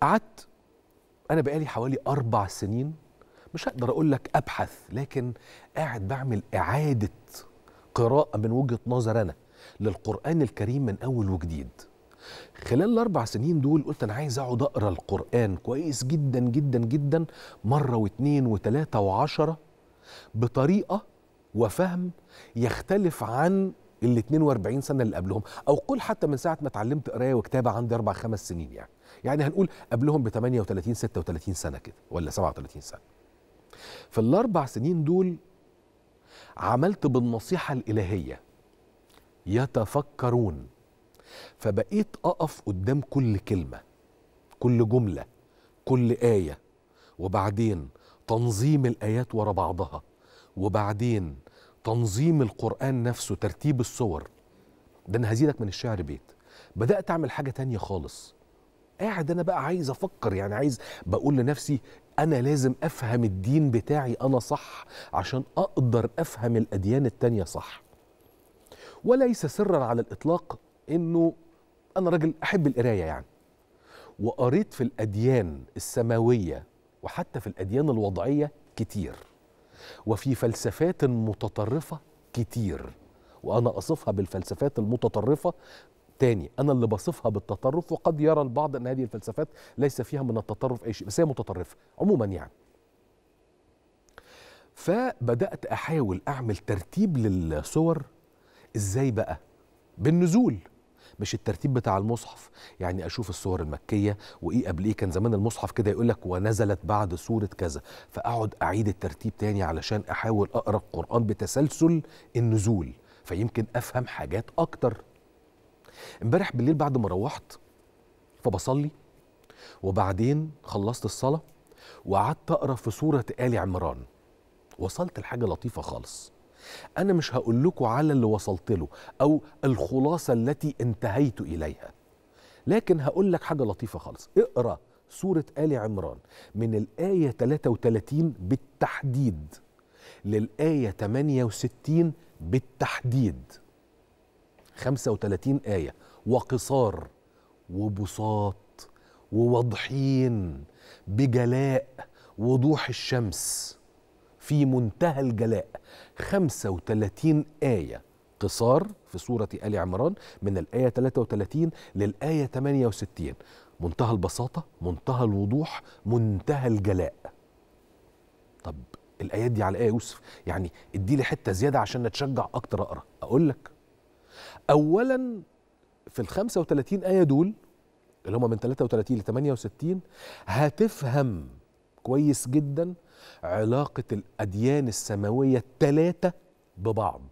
قعدت انا بقالي حوالي اربع سنين مش هقدر اقول لك ابحث لكن قاعد بعمل اعاده قراءه من وجهه نظر انا للقران الكريم من اول وجديد خلال الاربع سنين دول قلت انا عايز اقعد اقرا القران كويس جدا جدا جدا مره واثنين وثلاثه وعشره بطريقه وفهم يختلف عن ال 42 سنه اللي قبلهم او قول حتى من ساعه ما اتعلمت قرايه وكتابه عندي اربع خمس سنين يعني يعني هنقول قبلهم ب 38 36 سنه كده ولا 37 سنه في الاربع سنين دول عملت بالنصيحه الالهيه يتفكرون فبقيت اقف قدام كل كلمه كل جمله كل ايه وبعدين تنظيم الايات ورا بعضها وبعدين تنظيم القرآن نفسه ترتيب الصور ده أنا هزيدك من الشعر بيت بدأت أعمل حاجة تانية خالص قاعد أنا بقى عايز أفكر يعني عايز بقول لنفسي أنا لازم أفهم الدين بتاعي أنا صح عشان أقدر أفهم الأديان التانية صح وليس سرا على الإطلاق إنه أنا راجل أحب القراية يعني وقريت في الأديان السماوية وحتى في الأديان الوضعية كتير وفي فلسفات متطرفة كتير وأنا أصفها بالفلسفات المتطرفة تاني أنا اللي بصفها بالتطرف وقد يرى البعض أن هذه الفلسفات ليس فيها من التطرف أي شيء بس هي متطرفة عموما يعني فبدأت أحاول أعمل ترتيب للصور إزاي بقى بالنزول مش الترتيب بتاع المصحف يعني اشوف الصور المكيه وايه قبل ايه كان زمان المصحف كده يقول لك ونزلت بعد سوره كذا فاقعد اعيد الترتيب تاني علشان احاول اقرا القران بتسلسل النزول فيمكن افهم حاجات اكتر امبارح بالليل بعد ما روحت فبصلي وبعدين خلصت الصلاه وقعدت اقرا في سوره ال عمران وصلت لحاجه لطيفه خالص انا مش هقول لكم على اللي وصلت له او الخلاصه التي انتهيت اليها لكن هقول لك حاجه لطيفه خالص اقرا سوره ال عمران من الايه 33 بالتحديد للايه 68 بالتحديد 35 ايه وقصار وبساط وواضحين بجلاء وضوح الشمس في منتهى الجلاء 35 آية قصار في سورة آل عمران من الآية 33 للآية 68 منتهى البساطة منتهى الوضوح منتهى الجلاء طب الآيات دي على إيه يا يوسف يعني ادي لي حتة زيادة عشان نتشجع أكتر أقرأ أقول لك أولا في ال 35 آية دول اللي هم من 33 ل 68 هتفهم كويس جدا علاقة الأديان السماوية الثلاثة ببعض